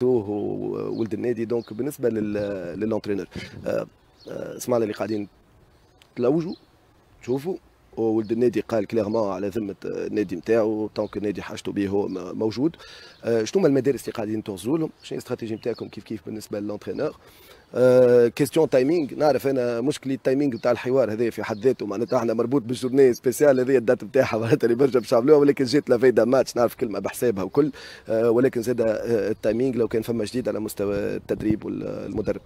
توه وولد النادي دونك بالنسبه للانترينور آه، آه، اسمع اللي قاعدين تلوجوا تشوفوا وولد النادي قال كليغمون على ذمه النادي نتاعو طونك النادي حاجته به هو موجود آه، شنو هما المدارس اللي قاعدين تغزوا لهم شنو الاستراتيجي نتاعكم كيف كيف بالنسبه للونترينور كيستيون تايمينغ نعرف انا مشكلة التايمينغ نتاع الحوار هذا في حد ذاته معناتها احنا مربوط بالجورني سبيسيال هذه الدات نتاعها معناتها اللي برجع باش ولكن جيت لافيدا ماتش نعرف كلمه بحسابها وكل آه، ولكن زاد التايمينغ آه، لو كان فما جديد على مستوى التدريب والمدرب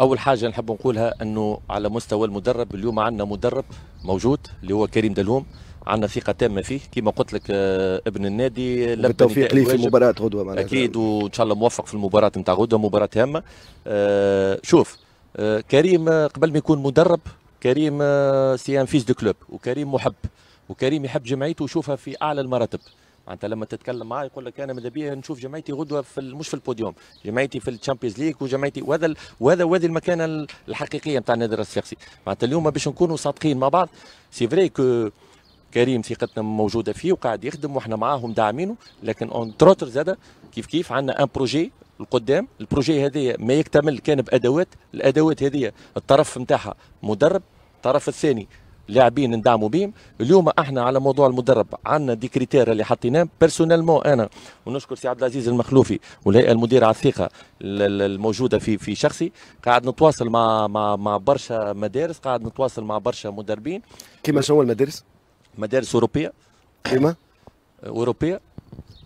اول حاجه نحب نقولها انه على مستوى المدرب اليوم عندنا مدرب موجود اللي هو كريم دلهوم عندنا ثقه تامه فيه كما قلت لك آه، ابن النادي بالتوفيق ليه في مباراه غدوه معناها اكيد وان شاء الله موفق في المباراه نتاع غدوه مباراه هامه آه، شوف آه، كريم قبل ما يكون مدرب كريم سي ان فيس دو كلوب وكريم محب وكريم يحب جمعيته ويشوفها في اعلى المراتب معناتها لما تتكلم معاه يقول لك انا ماذا بيا نشوف جمعيتي غدوه في مش في البوديوم جمعيتي في الشامبيونز ليج وجمعيتي وهذا وهذا وهذه المكانه الحقيقيه نتاع النادي الصفاقسي معناتها اليوم باش نكونوا صادقين مع بعض سي فري كو كريم ثقتنا موجوده فيه وقاعد يخدم واحنا معاهم داعمينه لكن اون تروتر زاد كيف كيف عندنا ان بروجي القدام البروجي هذايا ما يكتمل كان بادوات الادوات هذه الطرف نتاعها مدرب الطرف الثاني لاعبين ندعموا بهم اليوم احنا على موضوع المدرب عندنا دي كريتير اللي حطيناه مو انا ونشكر سي عبد العزيز المخلوفي والهيئه المديره على الثقه الموجوده في في شخصي قاعد نتواصل مع مع مع برشا مدارس قاعد نتواصل مع برشا مدربين كيما شنو المدارس؟ مدارس اوروبيه كيما؟ اوروبيه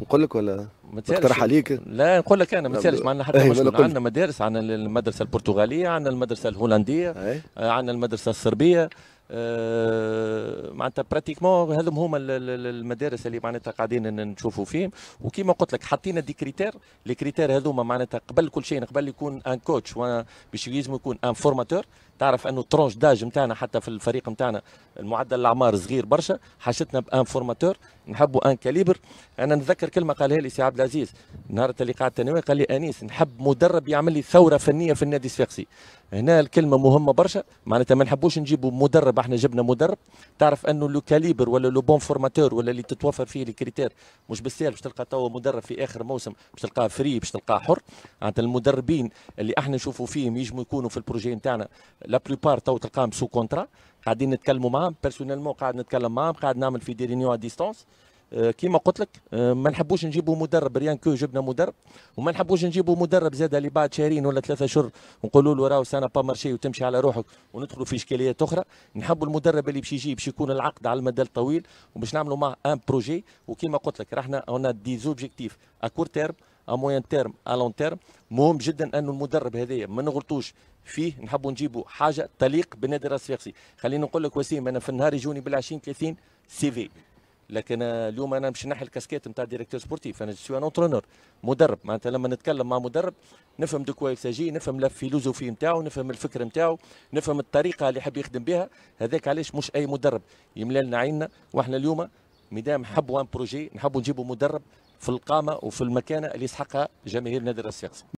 نقول لك ولا نقترح عليك لا نقول لك انا ما تسالش معنا حتى إيه، عندنا مدارس عندنا المدرسه البرتغاليه عندنا المدرسه الهولنديه إيه. عندنا المدرسه الصربيه آه، معناتها براتيكمون هذم هما المدارس اللي معناتها قاعدين نشوفوا فيهم وكما قلت لك حطينا دي كريتير لي كريتير هذوما معناتها قبل كل شيء قبل يكون ان كوتش وانا باش لازم يكون ان فورماتور تعرف انه ترونش داج نتاعنا حتى في الفريق نتاعنا المعدل الاعمار صغير برشا حاشتنا بان فورماتور نحبوا ان كاليبر انا نتذكر كلمه قالها لي سي عبد العزيز نهار اللي قاعد انا قال لي انيس نحب مدرب يعمل لي ثوره فنيه في النادي الصفاقسي هنا الكلمه مهمه برشا معناتها ما نحبوش نجيبوا مدرب احنا جبنا مدرب تعرف انه لو كاليبر ولا لو بون فورماتور ولا اللي تتوفر فيه الكريتير مش بالسهل باش تلقى توا مدرب في اخر موسم باش تلقاه فري باش تلقاه حر معناتها المدربين اللي احنا نشوفوا فيهم يجموا يكونوا في البروجي نتاعنا لا بلوبار تو تلقاهم سو كونترا قاعدين نتكلموا معاهم بيرسونيلمون قاعد نتكلم معاهم قاعد نعمل في دي رينيو ا ديستونس آه، كيما قلت لك آه، ما نحبوش نجيبوا مدرب ريان كو جبنا مدرب وما نحبوش نجيبوا مدرب زاد اللي بعد شهرين ولا ثلاثه اشهر ونقولوا له راهو سنه با مارشي وتمشي على روحك وندخلوا في اشكاليات اخرى نحبوا المدرب اللي باش يجي باش يكون العقد على المدى الطويل وباش نعملوا معه ان بروجي وكيما قلت لك راحنا اون دي زوبجيكتيف اكور تيرم ا موين تيرم ا لون تيرم مهم جدا انه المدرب هذايا ما نغلطوش فيه نحبوا نجيبوا حاجه تليق بنادي راس الصفاقسي خليني نقول لك وسيم انا في النهار يجوني بال 20 30 سي في لكن اليوم انا مش نحي الكاسكيت نتاع ديريكتور سبورتيف انا سو ان اونترونور مدرب معناتها لما نتكلم مع مدرب نفهم دو كوا يساجي نفهم الفيلوزوفي نتاعو نفهم الفكر نتاعو نفهم الطريقه اللي حاب يخدم بها هذاك علاش مش اي مدرب يملى لنا عيننا واحنا اليوم مدام نحبوا ان بروجي نحبوا نجيبوا مدرب في القامه وفي المكانه اللي يسحقها جماهير نادي الرياض